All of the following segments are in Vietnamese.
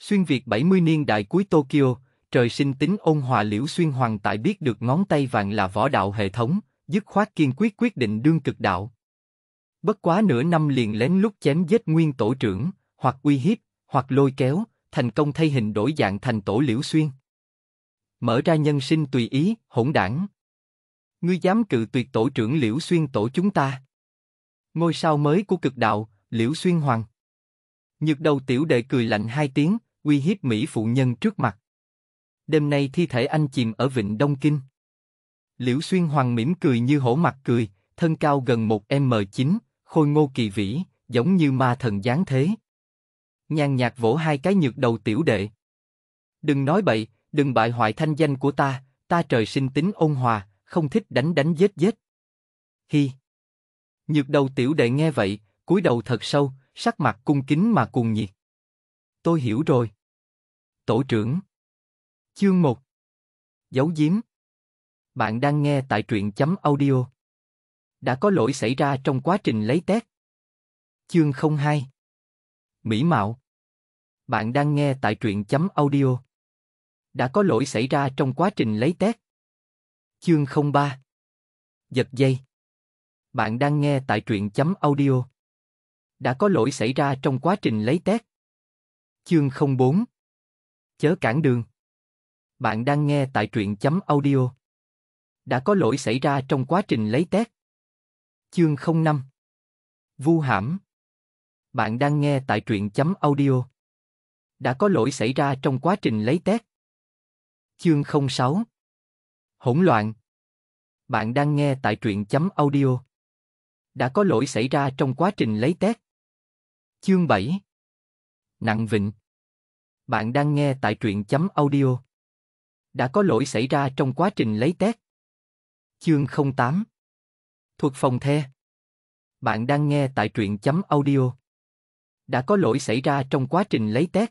Xuyên Việt 70 niên đại cuối Tokyo, trời sinh tính ôn hòa liễu xuyên hoàng tại biết được ngón tay vàng là võ đạo hệ thống, dứt khoát kiên quyết quyết định đương cực đạo. Bất quá nửa năm liền lén lúc chém giết nguyên tổ trưởng, hoặc uy hiếp, hoặc lôi kéo, thành công thay hình đổi dạng thành tổ liễu xuyên. Mở ra nhân sinh tùy ý, hỗn đảng. Ngươi dám cự tuyệt tổ trưởng liễu xuyên tổ chúng ta. Ngôi sao mới của cực đạo, liễu xuyên hoàng. Nhược đầu tiểu đệ cười lạnh hai tiếng, uy hiếp Mỹ phụ nhân trước mặt. Đêm nay thi thể anh chìm ở vịnh Đông Kinh. Liễu Xuyên Hoàng mỉm cười như hổ mặt cười, thân cao gần một m 9 khôi ngô kỳ vĩ, giống như ma thần dáng thế. Nhan nhạt vỗ hai cái nhược đầu tiểu đệ. Đừng nói bậy, đừng bại hoại thanh danh của ta, ta trời sinh tính ôn hòa, không thích đánh đánh giết giết. Hi. Nhược đầu tiểu đệ nghe vậy, cúi đầu thật sâu, sắc mặt cung kính mà cuồng nhiệt tôi hiểu rồi. Tổ trưởng Chương 1 Giấu giếm Bạn đang nghe tại truyện chấm audio. Đã có lỗi xảy ra trong quá trình lấy test. Chương 02 Mỹ Mạo Bạn đang nghe tại truyện chấm audio. Đã có lỗi xảy ra trong quá trình lấy test. Chương 03 Giật dây Bạn đang nghe tại truyện chấm audio. Đã có lỗi xảy ra trong quá trình lấy test. Chương 04 Chớ cản đường Bạn đang nghe tại truyện chấm audio Đã có lỗi xảy ra trong quá trình lấy test Chương 05 Vu hãm Bạn đang nghe tại truyện chấm audio Đã có lỗi xảy ra trong quá trình lấy test Chương 06 Hỗn loạn Bạn đang nghe tại truyện chấm audio Đã có lỗi xảy ra trong quá trình lấy test Chương 7 nặng vịnh. Bạn đang nghe tại truyện chấm audio. Đã có lỗi xảy ra trong quá trình lấy test. Chương 08 Thuộc phòng the Bạn đang nghe tại truyện chấm audio. Đã có lỗi xảy ra trong quá trình lấy test.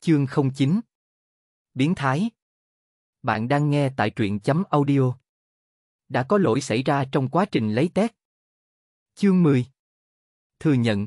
Chương 09 Biến thái Bạn đang nghe tại truyện chấm audio. Đã có lỗi xảy ra trong quá trình lấy test. Chương 10 Thừa nhận